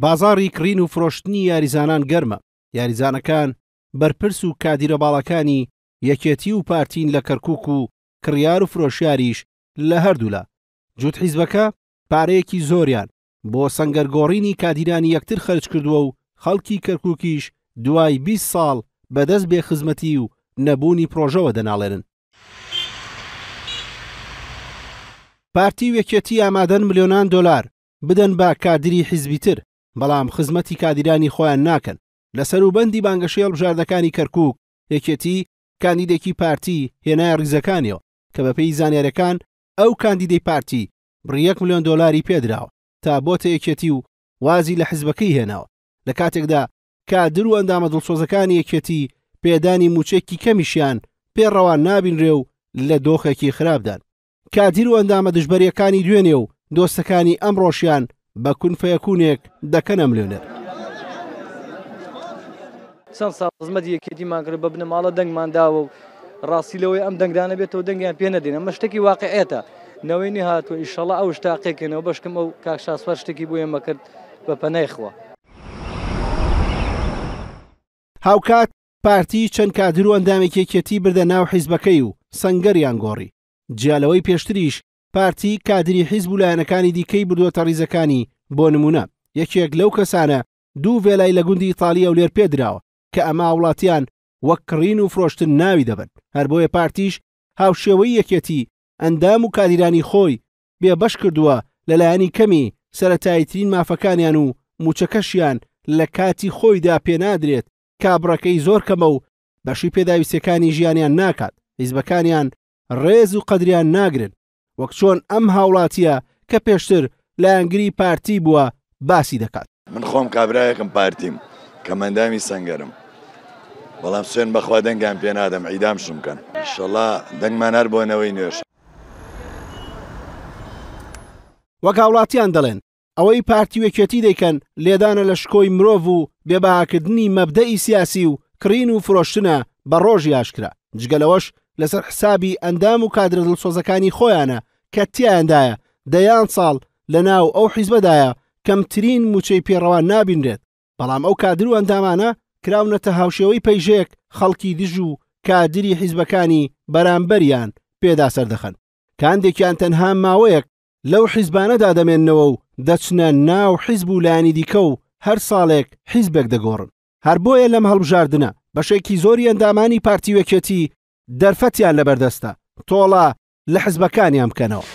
بازاری کڕین و فرۆشتنی یاریزانان گەرمە یاریزانەکان بەرپرس و کادیرە باڵەکانی یەکێتی و پارتین لە کەرکک و کڕیار و فرۆشیاریش لە هەردوولا جووت حیزبەکە پارەیەکی زۆریان بۆ سنگەرگۆڕینی کادیرانی یەکتر خەرج کردووە و خەڵکی کەرکوکیش دوای 20 ساڵ بەدەست بێ خزمەتی و نەبوونی پرۆژەوە دەناڵێنن پارتی وەکێتی ئامادەن ملیۆنان دلار بدەن با کادری حیزبی تر بەڵام خزمەتی کادیرانی خۆیان ناکەن لەسەر و بەندی بانگەشێڵ بژاردەکانی کەرکک یەکێتی کاندیدێکی پارتی هێنای ڕیزەکانیەوە کە بەپێی زانیارەکان ئەو کاندیدەی پارتی بڕیەک میلیۆن دلاری پێدراوە تا بۆتە یەکێتی و وازی لە حزبەکەی هێناوە لە کاتێکدا کادر و ئەندامە دڵسۆزەکانی یەکێتی پێدانی موچێکی کەمیشیان پێڕەوان نابینرێ و لە دۆخێکی خراپدان کادیر و ئەندامە دژبەریەکانی دوێنێ و دۆستەکانی ئەمڕۆشیان بە کونفەیەکوونێک دەکەنە ملیۆنەر. چەند ساڵ خزمەتی یەکێتیمانکرد بە بنەماڵە دەنگمانداوە و ڕاستی لەوەی ئەم دەنگدانە بێتەوە دەنگیان پێ نەدێن ئەمە شتێکی واقعێتە نەوەینی هاتووە ئیشەڵە ئەو شتاقێکێنەوە بەشکم ئەو کاکشاسوار شتێکی بۆ ئێمە کرد بە پەنایخوا. هاوکات پارتی چەند کادرو ئەندامێکێکێتی بردە ناو حیزبەکەی و سنگەریان گۆڕی جیالەوەی پێشتریش پارتی کادری حیزب و لایەنەکانی دیکەی بردووەتە ریزەکانی بۆ نمونە یەکێک لەو کەسانە دوو وێلای لە گوندی ئیتاالیا و لێر پێدراوە کە ئەما وڵاتیان وەکڕین و فرۆشتن ناوی دەبن هەر بۆیە پارتیش هاوشێوەی یەکێتی ئەندام و کادیرانی خۆی بێبەش کردووە لەلایەنی کەمی سەتایترین مافەکانیان و موچەکەشیان لە کاتی خۆیدا پێنادرێت کابڕەکەی زۆر کەمە و بەشی پێداویستەکانی ژیانیان ناکات هیزبەکانیان ڕێز و قەدریان ناگرن وەک چۆن ئەم هاوڵاتیە کە پێشتر لە ئەنگری پارتی بووە باسی دەکات من خۆم کابراایەکم پارتیم کە مندامی سنگەرم بەڵام سوێن بەخوا دەنگان پێ نادەم عیدام شمکەن شڵا دەنگمانار بۆنەوەی نوێش وەک هاوڵاتیان دەڵێن ئەوەی پارتی وەکێتی دەیکەن لێدانە لە شکۆی مرۆڤ و بێباکردنی مەبدەی سیاسی و کڕین و فرۆشتنە بە ڕۆژی ئاشکرا جگەلەوەش لەسەر حسابی ئەندام و کادرە دڵسۆزەکانی خۆیانە کە تیاندایە دەیان ساڵ لە ناو ئەو حیزبەدایە کەمترین موچەی پێڕەوان نابینرێت بەڵام ئەو کادر و ئەندامانە کراونەتە هاوشێوەی پەیژەیەک خەڵکی دژ و کادری حیزبەکانی بەرامبەریان پێدا سەردەخەن کاندێکیان تەنها ماوەیەک لەو حیزبانەدا دەمێننەوە و دەچنە ناو حیزب و لایانی دیکە و هەر ساڵێک حیزبێک دەگۆڕن هەر بۆیە لەم هەڵبژاردنە بەشێکی زۆری ئەندامانی پارتیوەکێتی دەرفەتیان لەبەردەستە تۆڵە لە حزبەکانیان بکەنەوە